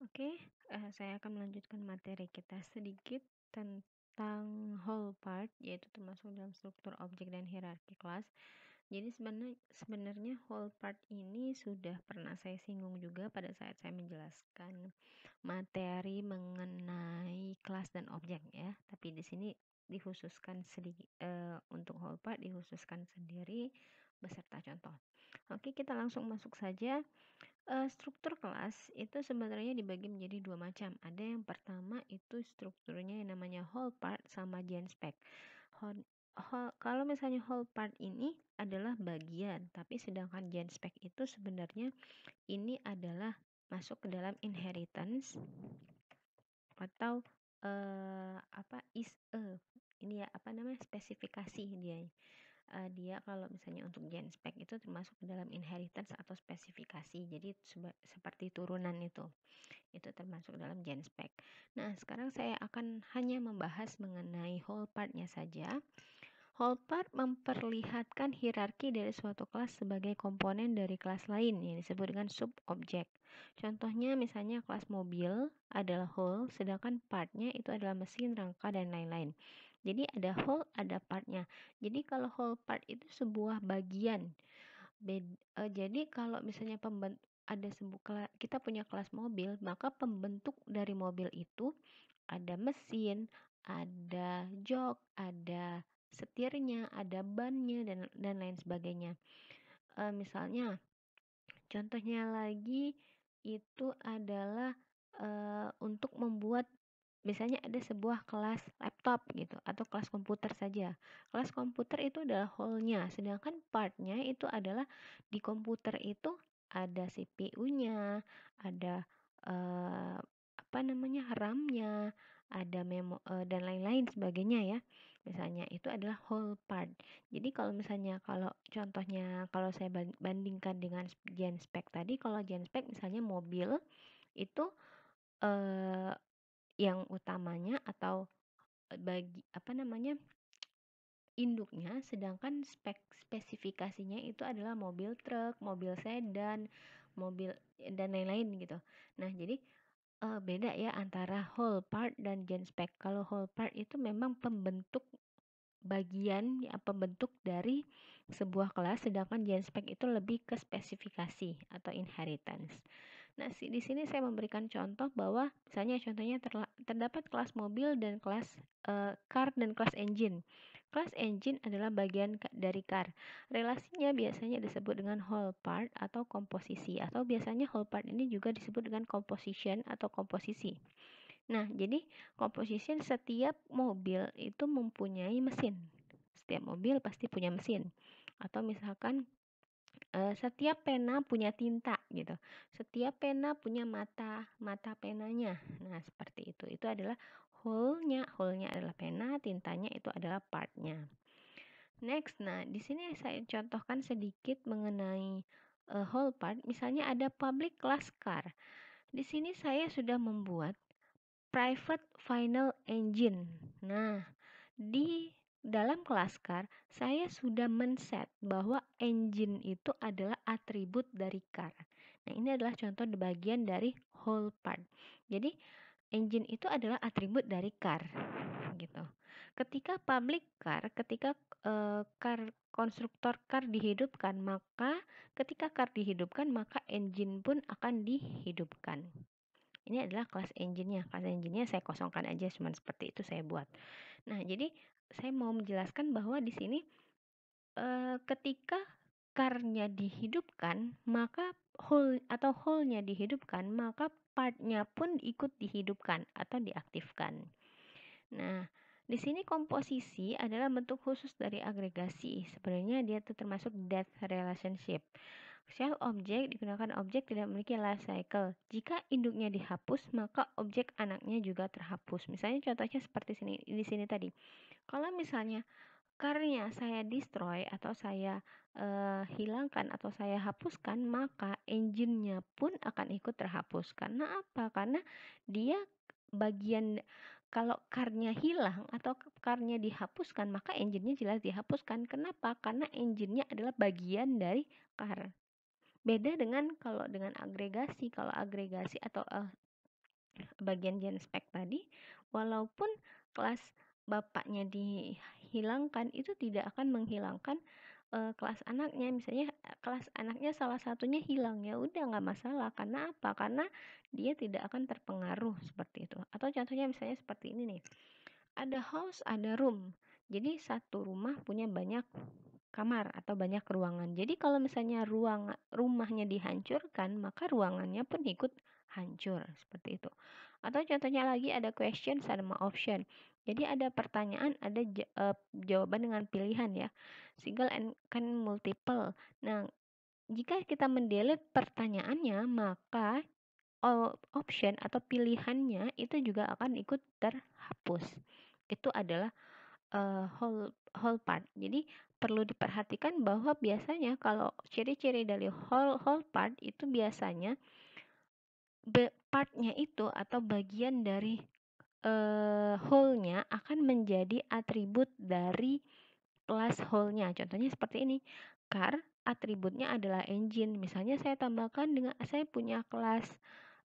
Oke, uh, saya akan melanjutkan materi kita sedikit tentang whole part, yaitu termasuk dalam struktur objek dan hierarki kelas. Jadi sebenarnya sebenarnya whole part ini sudah pernah saya singgung juga pada saat saya menjelaskan materi mengenai kelas dan objek ya, tapi di sini dikhususkan sedikit eh, untuk whole part dikhususkan sendiri beserta contoh. Oke, kita langsung masuk saja struktur kelas itu sebenarnya dibagi menjadi dua macam. Ada yang pertama itu strukturnya yang namanya whole part sama gen spec. kalau misalnya whole part ini adalah bagian, tapi sedangkan gen spec itu sebenarnya ini adalah masuk ke dalam inheritance atau, uh, apa, ISE ini ya, apa namanya, spesifikasi dia uh, dia kalau misalnya untuk gen genspec itu termasuk dalam inheritance atau spesifikasi jadi seperti turunan itu itu termasuk dalam gen spek nah sekarang saya akan hanya membahas mengenai whole partnya saja Whole part memperlihatkan hierarki dari suatu kelas sebagai komponen dari kelas lain yang disebut dengan sub objek. Contohnya misalnya kelas mobil adalah whole, sedangkan partnya itu adalah mesin, rangka, dan lain-lain. Jadi ada whole, ada partnya. Jadi kalau whole part itu sebuah bagian. Beda, uh, eh, jadi kalau misalnya pembentuk ada sebuah kita punya kelas mobil, maka pembentuk dari mobil itu ada mesin, ada jok, ada setirnya, ada bannya dan dan lain sebagainya. Uh, misalnya, contohnya lagi itu adalah uh, untuk membuat misalnya ada sebuah kelas laptop gitu atau kelas komputer saja. Kelas komputer itu adalah whole-nya, sedangkan part-nya itu adalah di komputer itu ada CPU-nya, ada eh, apa namanya RAM-nya, ada memo eh, dan lain-lain sebagainya ya. Misalnya itu adalah whole part. Jadi kalau misalnya kalau contohnya kalau saya bandingkan dengan Genspec tadi, kalau Genspec misalnya mobil itu eh, yang utamanya atau e, bagi apa namanya induknya sedangkan spek spesifikasinya itu adalah mobil truk, mobil sedan, mobil e, dan lain-lain gitu. Nah, jadi uh, beda ya antara whole part dan gen spec. Kalau whole part itu memang pembentuk bagian ya, pembentuk dari sebuah kelas sedangkan gen spec itu lebih ke spesifikasi atau inheritance. Nah, di sini saya memberikan contoh bahwa misalnya contohnya terdapat kelas mobil dan kelas uh, car dan kelas engine. Kelas engine adalah bagian dari car. Relasinya biasanya disebut dengan whole part atau komposisi atau biasanya whole part ini juga disebut dengan composition atau komposisi. Nah, jadi komposisi setiap mobil itu mempunyai mesin. Setiap mobil pasti punya mesin. Atau misalkan Eh, setiap pena punya tinta gitu, setiap pena punya mata mata penanya. Nah, seperti itu. Itu adalah hole-nya, hole-nya adalah pena, tintanya itu adalah part-nya. Next, nah di sini saya contohkan sedikit mengenai, uh, eh, hole part. Misalnya ada public class car. Di sini saya sudah membuat private final engine. Nah, di dalam kelas car, saya sudah men-set bahwa engine itu adalah atribut dari car. Nah, ini adalah contoh di bagian dari whole part. Jadi, engine itu adalah atribut dari car gitu. Ketika public car, ketika uh, eh, car konstruktor car dihidupkan, maka ketika car dihidupkan, maka engine pun akan dihidupkan. Ini adalah kelas engine-nya. Kelas engine-nya saya kosongkan aja, cuman seperti itu saya buat. Nah, jadi saya mau menjelaskan bahwa di sini e, ketika karnya dihidupkan, maka hole atau hole nya dihidupkan, maka part-nya pun ikut dihidupkan atau diaktifkan. Nah, di sini komposisi adalah bentuk khusus dari agregasi. Sebenarnya dia itu termasuk death relationship. Shell objek digunakan objek tidak memiliki life cycle. Jika induknya dihapus, maka objek anaknya juga terhapus. Misalnya contohnya seperti sini di sini tadi. Kalau misalnya karnya saya destroy atau saya uh, hilangkan atau saya hapuskan maka engine-nya pun akan ikut terhapus karena apa karena dia bagian kalau karnya hilang atau karnya dihapuskan maka engine-nya jelas dihapuskan kenapa karena engine-nya adalah bagian dari karn. Beda dengan kalau dengan agregasi, kalau agregasi atau uh, bagian genspek tadi, walaupun kelas bapaknya dihilangkan itu tidak akan menghilangkan uh, kelas anaknya misalnya eh, kelas anaknya salah satunya hilang ya udah nggak masalah karena apa karena dia tidak akan terpengaruh seperti itu atau contohnya misalnya seperti ini nih ada house ada room jadi satu rumah punya banyak kamar atau banyak ruangan. Jadi kalau misalnya ruang rumahnya dihancurkan, maka ruangannya pun ikut hancur seperti itu. Atau contohnya lagi ada question sama option. Jadi ada pertanyaan, ada eh, jawaban dengan pilihan ya. Single and kan multiple. Nah, jika kita mendelete pertanyaannya, maka option atau pilihannya itu juga akan ikut terhapus. Itu adalah uh, whole whole part. Jadi perlu diperhatikan bahwa biasanya kalau ciri-ciri dari whole whole part itu biasanya partnya itu atau bagian dari uh, whole-nya akan menjadi atribut dari kelas whole-nya. Contohnya seperti ini. Car atributnya adalah engine. Misalnya saya tambahkan dengan saya punya kelas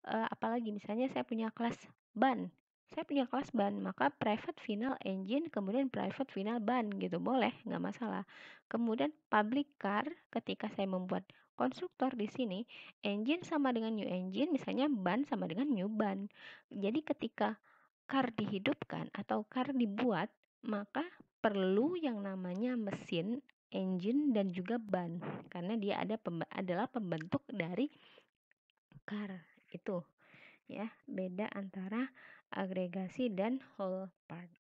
uh, apalagi misalnya saya punya kelas ban saya punya kelas ban maka private final engine kemudian private final ban gitu boleh nggak masalah kemudian public car ketika saya membuat konstruktor di sini engine sama dengan new engine misalnya ban sama dengan new ban jadi ketika car dihidupkan atau car dibuat maka perlu yang namanya mesin engine dan juga ban karena dia ada pemba adalah pembentuk dari car itu ya beda antara agregasi dan whole part.